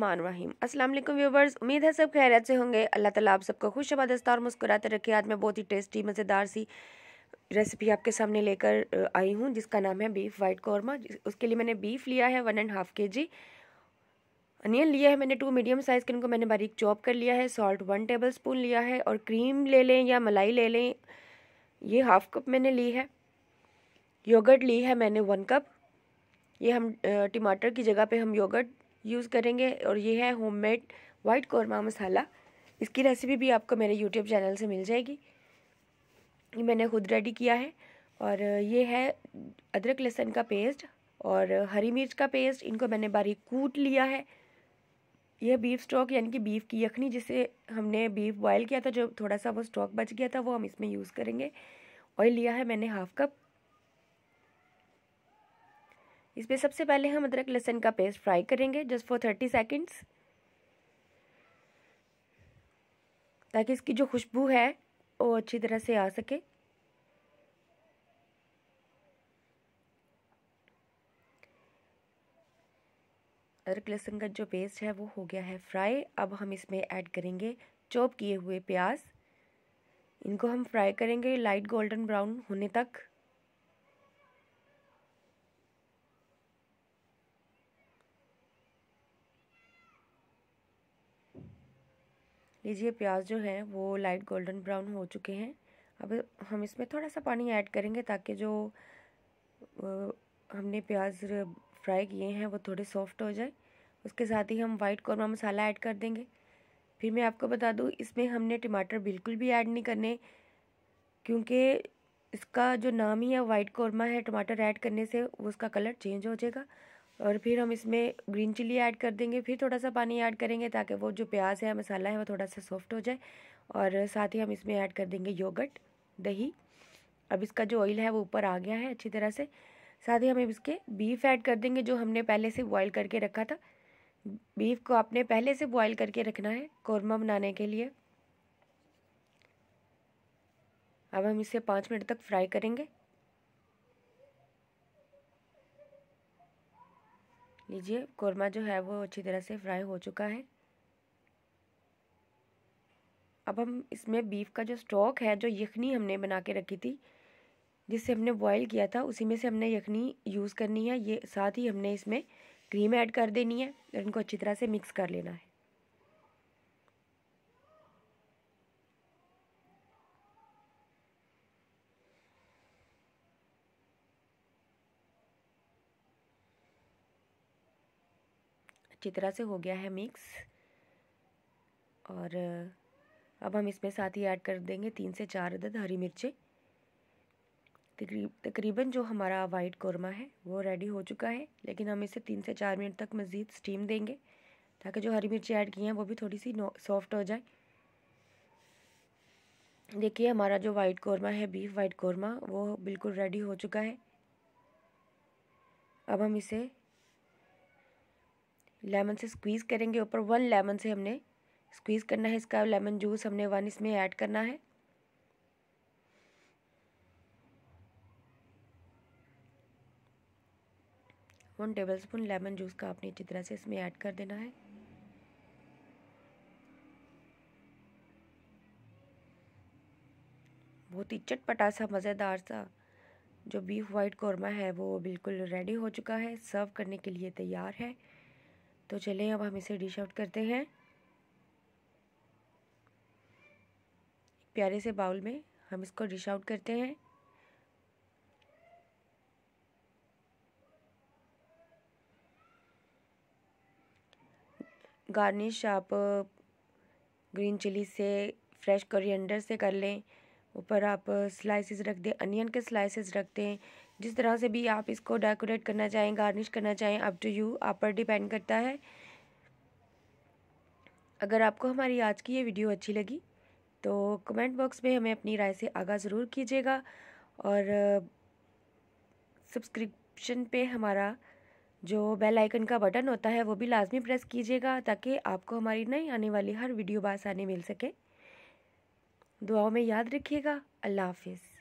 रहीम अस्सलाम वालेकुम व्यूवर्स उम्मीद है सब खैरियत से होंगे अल्लाह ताला आप सबको खुश दस्ता और मुस्कुराते रखे आज मैं बहुत ही टेस्टी मज़ेदार सी रेसिपी आपके सामने लेकर आई हूँ जिसका नाम है बीफ वाइट कौरमा उसके लिए मैंने बीफ लिया है वन एंड हाफ़ के जी अनियन लिया है मैंने टू मीडियम साइज़ के इनको मैंने बारीक चॉप कर लिया है सॉल्ट वन टेबल स्पून लिया है और क्रीम ले लें या मलाई ले लें ये हाफ़ कप मैंने ली है योगर्ट ली है मैंने वन कप ये हम टमाटर की जगह पे हम योगर्ट यूज़ करेंगे और ये है होममेड वाइट कौरमा मसाला इसकी रेसिपी भी आपको मेरे यूट्यूब चैनल से मिल जाएगी ये मैंने खुद रेडी किया है और ये है अदरक लहसुन का पेस्ट और हरी मिर्च का पेस्ट इनको मैंने बारीक कूट लिया है यह बीफ स्टॉक यानी कि बीफ की यखनी जिसे हमने बीफ बॉयल किया था जो थोड़ा सा वो स्टॉक बच गया था वो हम इसमें यूज़ करेंगे ऑयल लिया है मैंने हाफ़ कप इसमें सबसे पहले हम अदरक लहसन का पेस्ट फ्राई करेंगे जस्ट फॉर थर्टी सेकेंड्स ताकि इसकी जो खुशबू है वो अच्छी तरह से आ सके अदरक लहसुन का जो पेस्ट है वो हो गया है फ्राई अब हम इसमें ऐड करेंगे चॉप किए हुए प्याज इनको हम फ्राई करेंगे लाइट गोल्डन ब्राउन होने तक लीजिए प्याज जो है वो लाइट गोल्डन ब्राउन हो चुके हैं अब हम इसमें थोड़ा सा पानी ऐड करेंगे ताकि जो हमने प्याज फ्राई किए हैं वो थोड़े सॉफ्ट हो जाए उसके साथ ही हम वाइट कौरमा मसाला ऐड कर देंगे फिर मैं आपको बता दूँ इसमें हमने टमाटर बिल्कुल भी ऐड नहीं करने क्योंकि इसका जो नाम ही है वाइट कौरमा है टमाटर ऐड करने से उसका कलर चेंज हो जाएगा और फिर हम इसमें ग्रीन चिली ऐड कर देंगे फिर थोड़ा सा पानी ऐड करेंगे ताकि वो जो प्याज है मसाला है वो थोड़ा सा सॉफ्ट हो जाए और साथ ही हम इसमें ऐड कर देंगे योगट दही अब इसका जो ऑयल है वो ऊपर आ गया है अच्छी तरह से साथ ही हम इसके बीफ ऐड कर देंगे जो हमने पहले से बॉयल करके रखा था बीफ को आपने पहले से बॉयल करके रखना है कौरमा बनाने के लिए अब हम इसे पाँच मिनट तक फ्राई करेंगे लीजिए कोरमा जो है वो अच्छी तरह से फ्राई हो चुका है अब हम इसमें बीफ का जो स्टॉक है जो यखनी हमने बना के रखी थी जिससे हमने बॉईल किया था उसी में से हमने यखनी यूज़ करनी है ये साथ ही हमने इसमें क्रीम ऐड कर देनी है और इनको अच्छी तरह से मिक्स कर लेना है अच्छी तरह से हो गया है मिक्स और अब हम इसमें साथ ही ऐड कर देंगे तीन से चार अदद हरी मिर्चें तकरीबन जो हमारा वाइट कौरमा है वो रेडी हो चुका है लेकिन हम इसे तीन से चार मिनट तक मज़ीद स्टीम देंगे ताकि जो हरी मिर्ची ऐड की हैं वो भी थोड़ी सी सॉफ्ट हो जाए देखिए हमारा जो वाइट कौरमा है बीफ वाइट कौरमा वो बिल्कुल रेडी हो चुका है अब हम इसे लेमन से स्क्वीज़ करेंगे ऊपर वन लेमन से हमने स्क्वीज़ करना है इसका लेमन जूस हमने वन इसमें ऐड करना है one tablespoon lemon juice का आपने अच्छी तरह से इसमें ऐड कर देना है बहुत ही चटपटा सा मज़ेदार सा जो बीफ वाइट कौरमा है वो बिल्कुल रेडी हो चुका है सर्व करने के लिए तैयार है तो चलिए अब हम इसे डिश आउट करते हैं प्यारे से बाउल में हम इसको डिश आउट करते हैं गार्निश आप ग्रीन चिली से फ्रेश कोरिएंडर से कर लें ऊपर आप स्लाइसेस रख दें अनियन के स्लाइसेस रख दें जिस तरह से भी आप इसको डेकोरेट करना चाहें गार्निश करना चाहें अप टू यू आप पर डिपेंड करता है अगर आपको हमारी आज की ये वीडियो अच्छी लगी तो कमेंट बॉक्स में हमें अपनी राय से आगाह ज़रूर कीजिएगा और सब्सक्रिप्शन पे हमारा जो बेल आइकन का बटन होता है वो भी लाजमी प्रेस कीजिएगा ताकि आपको हमारी नई आने वाली हर वीडियो बासानी मिल सके दुआओं में याद रखिएगा अल्लाह हाफिज़